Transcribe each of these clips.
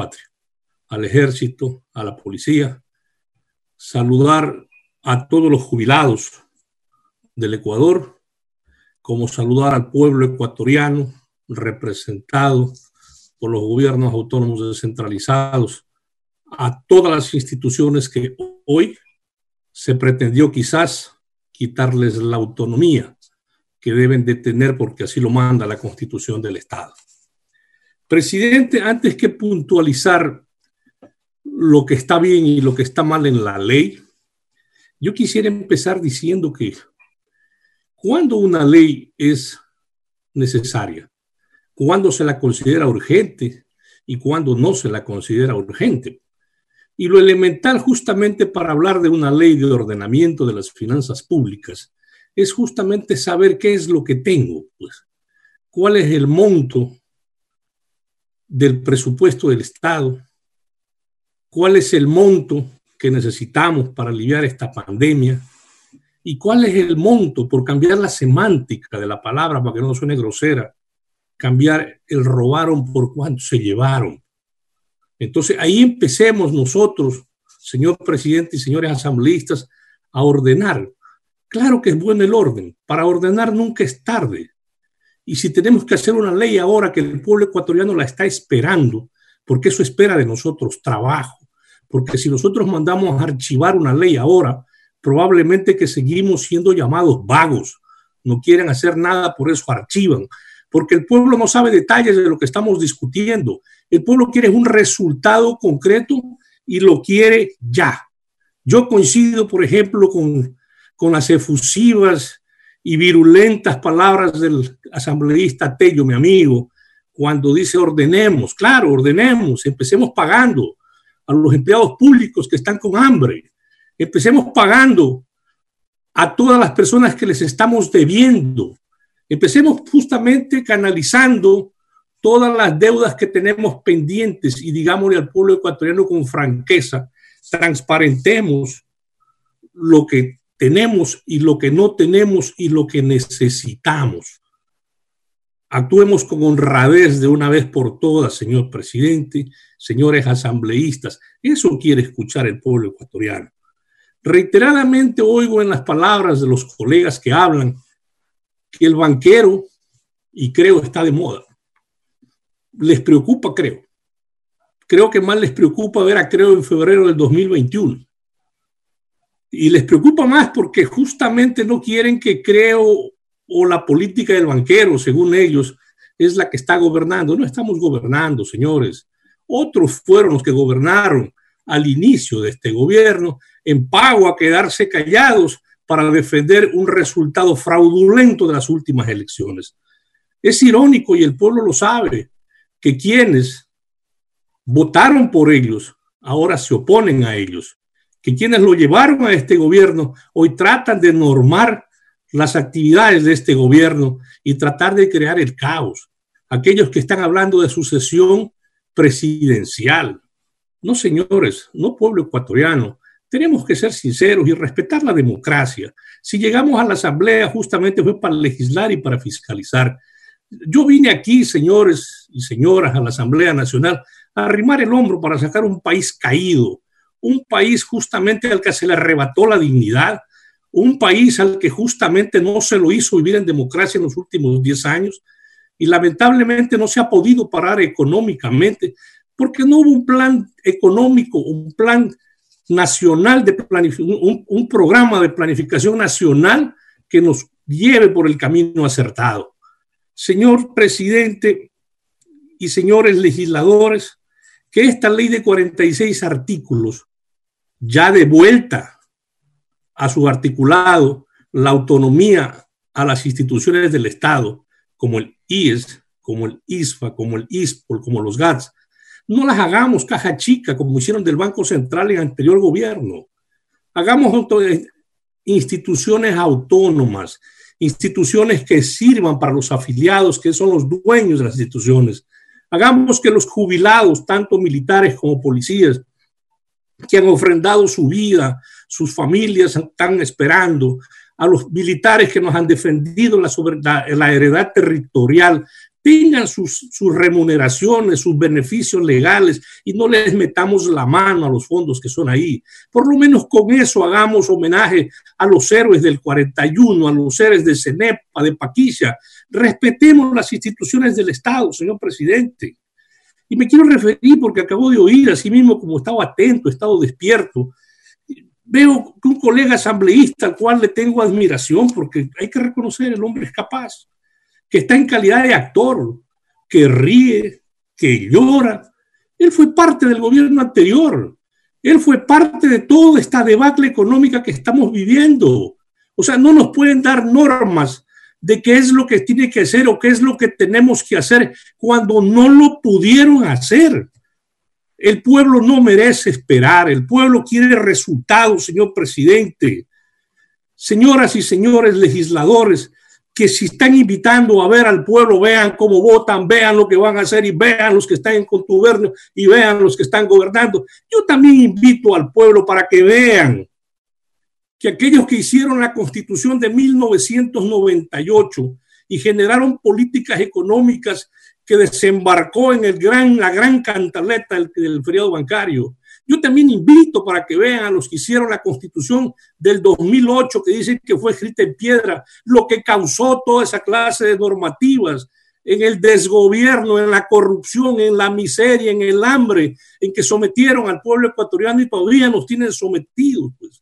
patria, al ejército, a la policía, saludar a todos los jubilados del Ecuador, como saludar al pueblo ecuatoriano representado por los gobiernos autónomos descentralizados, a todas las instituciones que hoy se pretendió quizás quitarles la autonomía que deben de tener porque así lo manda la constitución del Estado. Presidente, antes que puntualizar lo que está bien y lo que está mal en la ley, yo quisiera empezar diciendo que cuando una ley es necesaria, cuando se la considera urgente y cuando no se la considera urgente. Y lo elemental justamente para hablar de una ley de ordenamiento de las finanzas públicas es justamente saber qué es lo que tengo, pues. cuál es el monto del presupuesto del Estado, cuál es el monto que necesitamos para aliviar esta pandemia y cuál es el monto, por cambiar la semántica de la palabra para que no suene grosera, cambiar el robaron por cuánto se llevaron. Entonces ahí empecemos nosotros, señor presidente y señores asambleístas, a ordenar. Claro que es bueno el orden, para ordenar nunca es tarde, y si tenemos que hacer una ley ahora que el pueblo ecuatoriano la está esperando, porque eso espera de nosotros trabajo, porque si nosotros mandamos a archivar una ley ahora, probablemente que seguimos siendo llamados vagos, no quieren hacer nada, por eso archivan, porque el pueblo no sabe detalles de lo que estamos discutiendo, el pueblo quiere un resultado concreto y lo quiere ya. Yo coincido, por ejemplo, con, con las efusivas y virulentas palabras del asambleísta Tello, mi amigo, cuando dice ordenemos, claro, ordenemos, empecemos pagando a los empleados públicos que están con hambre, empecemos pagando a todas las personas que les estamos debiendo, empecemos justamente canalizando todas las deudas que tenemos pendientes y digámosle al pueblo ecuatoriano con franqueza, transparentemos lo que tenemos y lo que no tenemos y lo que necesitamos. Actuemos con honradez de una vez por todas, señor presidente, señores asambleístas. Eso quiere escuchar el pueblo ecuatoriano. Reiteradamente oigo en las palabras de los colegas que hablan que el banquero, y creo está de moda, les preocupa, creo. Creo que más les preocupa ver a Creo en febrero del 2021. Y les preocupa más porque justamente no quieren que creo o la política del banquero, según ellos, es la que está gobernando. No estamos gobernando, señores. Otros fueron los que gobernaron al inicio de este gobierno en pago a quedarse callados para defender un resultado fraudulento de las últimas elecciones. Es irónico y el pueblo lo sabe que quienes votaron por ellos ahora se oponen a ellos que quienes lo llevaron a este gobierno hoy tratan de normar las actividades de este gobierno y tratar de crear el caos. Aquellos que están hablando de sucesión presidencial. No, señores, no pueblo ecuatoriano. Tenemos que ser sinceros y respetar la democracia. Si llegamos a la asamblea justamente fue para legislar y para fiscalizar. Yo vine aquí, señores y señoras, a la Asamblea Nacional a arrimar el hombro para sacar un país caído, un país justamente al que se le arrebató la dignidad, un país al que justamente no se lo hizo vivir en democracia en los últimos 10 años y lamentablemente no se ha podido parar económicamente porque no hubo un plan económico, un plan nacional de un, un programa de planificación nacional que nos lleve por el camino acertado. Señor presidente y señores legisladores, que esta ley de 46 artículos ya de vuelta a su articulado la autonomía a las instituciones del Estado, como el IES, como el ISFA, como el ISPOL, como los GATS, no las hagamos caja chica como hicieron del Banco Central en el anterior gobierno. Hagamos instituciones autónomas, instituciones que sirvan para los afiliados, que son los dueños de las instituciones. Hagamos que los jubilados, tanto militares como policías, que han ofrendado su vida, sus familias están esperando, a los militares que nos han defendido la, la heredad territorial, tengan sus, remuneraciones, sus beneficios legales y no les metamos la mano a los fondos que son ahí. Por lo menos con eso hagamos homenaje a los héroes del 41, a los héroes de Cenepa, de Paquicia. Respetemos las instituciones del Estado, señor presidente. Y me quiero referir porque acabo de oír, así mismo como estaba atento, estado despierto, veo que un colega asambleísta al cual le tengo admiración, porque hay que reconocer, el hombre es capaz, que está en calidad de actor, que ríe, que llora. Él fue parte del gobierno anterior, él fue parte de toda esta debacle económica que estamos viviendo. O sea, no nos pueden dar normas de qué es lo que tiene que hacer o qué es lo que tenemos que hacer cuando no lo pudieron hacer. El pueblo no merece esperar, el pueblo quiere resultados, señor presidente. Señoras y señores legisladores, que si están invitando a ver al pueblo, vean cómo votan, vean lo que van a hacer y vean los que están en contubernio y vean los que están gobernando. Yo también invito al pueblo para que vean que aquellos que hicieron la constitución de 1998 y generaron políticas económicas que desembarcó en el gran, la gran cantaleta del, del feriado bancario. Yo también invito para que vean a los que hicieron la constitución del 2008, que dicen que fue escrita en piedra, lo que causó toda esa clase de normativas, en el desgobierno, en la corrupción, en la miseria, en el hambre, en que sometieron al pueblo ecuatoriano y todavía nos tienen sometidos. Pues.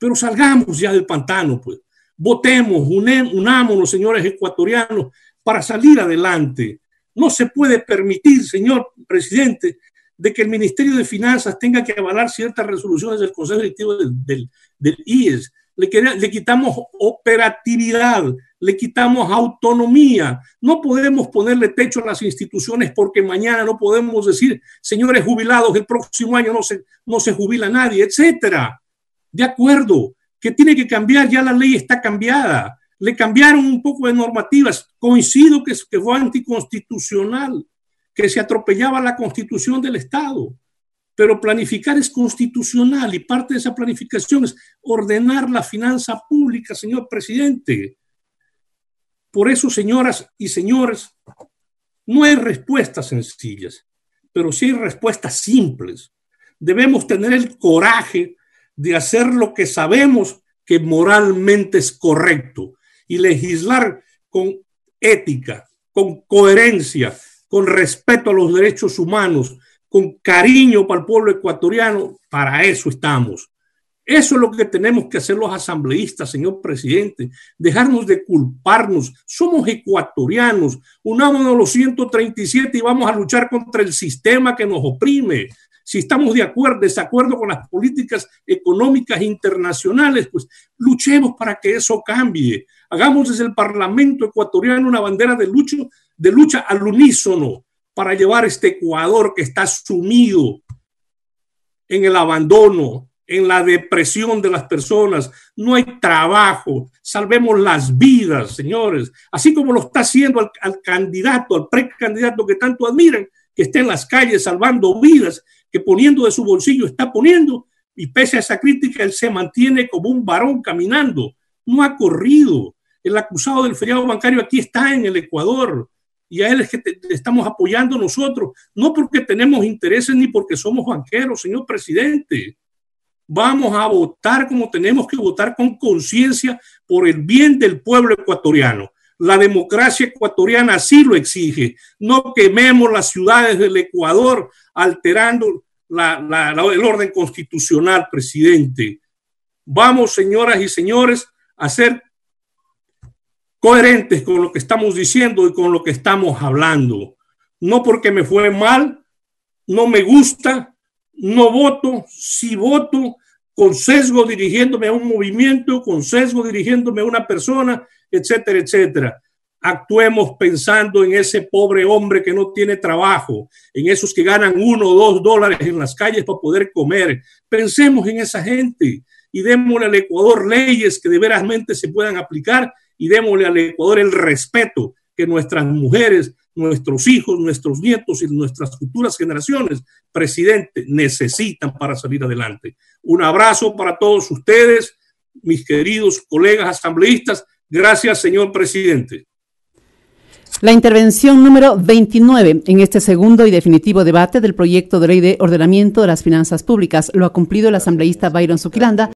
Pero salgamos ya del pantano, pues. Votemos, unamos, unámonos, señores ecuatorianos, para salir adelante. No se puede permitir, señor presidente, de que el Ministerio de Finanzas tenga que avalar ciertas resoluciones del Consejo Directivo del, IES. Le, quitamos operatividad, le quitamos autonomía. No podemos ponerle techo a las instituciones porque mañana no podemos decir, señores jubilados, el próximo año no se, no se jubila nadie, etcétera de acuerdo, que tiene que cambiar, ya la ley está cambiada, le cambiaron un poco de normativas, coincido que, que fue anticonstitucional, que se atropellaba la constitución del Estado, pero planificar es constitucional y parte de esa planificación es ordenar la finanza pública, señor presidente. Por eso, señoras y señores, no hay respuestas sencillas, pero sí hay respuestas simples. Debemos tener el coraje de hacer lo que sabemos que moralmente es correcto y legislar con ética, con coherencia, con respeto a los derechos humanos, con cariño para el pueblo ecuatoriano, para eso estamos. Eso es lo que tenemos que hacer los asambleístas, señor presidente, dejarnos de culparnos. Somos ecuatorianos, unámonos los 137 y vamos a luchar contra el sistema que nos oprime, si estamos de acuerdo, desacuerdo con las políticas económicas internacionales, pues luchemos para que eso cambie. Hagamos desde el Parlamento ecuatoriano una bandera de, de lucha al unísono para llevar este Ecuador que está sumido en el abandono, en la depresión de las personas, no hay trabajo, salvemos las vidas, señores, así como lo está haciendo al, candidato, al precandidato que tanto admiran, que está en las calles salvando vidas, que poniendo de su bolsillo está poniendo, y pese a esa crítica, él se mantiene como un varón caminando, no ha corrido. El acusado del feriado bancario aquí está en el Ecuador y a él es que estamos apoyando nosotros, no porque tenemos intereses ni porque somos banqueros, señor presidente. Vamos a votar como tenemos que votar con conciencia por el bien del pueblo ecuatoriano. La democracia ecuatoriana así lo exige. No quememos las ciudades del Ecuador alterando la, el orden constitucional, presidente. Vamos, señoras y señores, a ser coherentes con lo que estamos diciendo y con lo que estamos hablando. No porque me fue mal, no me gusta, no voto, si voto, con sesgo dirigiéndome a un movimiento, con sesgo dirigiéndome a una persona, etcétera, etcétera actuemos pensando en ese pobre hombre que no tiene trabajo, en esos que ganan uno o dos dólares en las calles para poder comer. Pensemos en esa gente y démosle al Ecuador leyes que de veras se puedan aplicar y démosle al Ecuador el respeto que nuestras mujeres, nuestros hijos, nuestros nietos y nuestras futuras generaciones, presidente, necesitan para salir adelante. Un abrazo para todos ustedes, mis queridos colegas asambleístas. Gracias, señor presidente. La intervención número 29 en este segundo y definitivo debate del proyecto de ley de ordenamiento de las finanzas públicas lo ha cumplido el asambleísta Byron Zuquilanda.